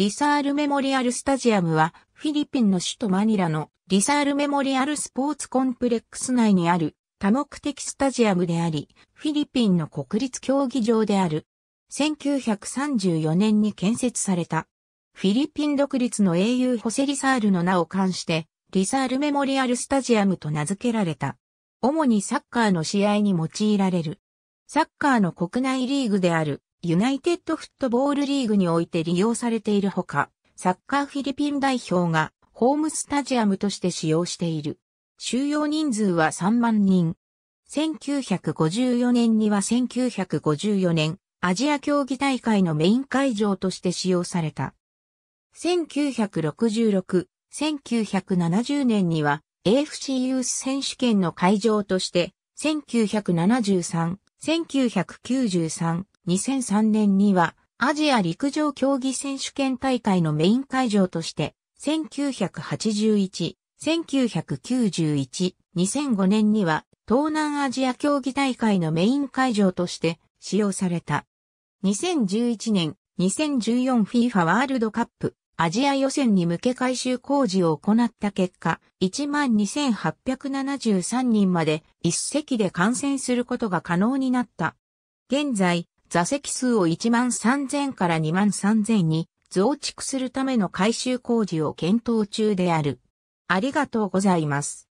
リサールメモリアルスタジアムはフィリピンの首都マニラのリサールメモリアルスポーツコンプレックス内にある多目的スタジアムであり、フィリピンの国立競技場である。1934年に建設された。フィリピン独立の英雄ホセリサールの名を冠して、リサールメモリアルスタジアムと名付けられた。主にサッカーの試合に用いられる。サッカーの国内リーグであるユナイテッドフットボールリーグにおいて利用されているほか、サッカーフィリピン代表がホームスタジアムとして使用している。収容人数は3万人。1954年には1954年、アジア競技大会のメイン会場として使用された。1966、1970年には AFC ユース選手権の会場として、1973、1993、2003年にはアジア陸上競技選手権大会のメイン会場として、1981、1991、2005年には東南アジア競技大会のメイン会場として使用された。2011年、2014FIFA ワールドカップアジア予選に向け改修工事を行った結果、12,873人まで一席で観戦することが可能になった。現在、座席数を1万3000から2万3000に増築するための改修工事を検討中である。ありがとうございます。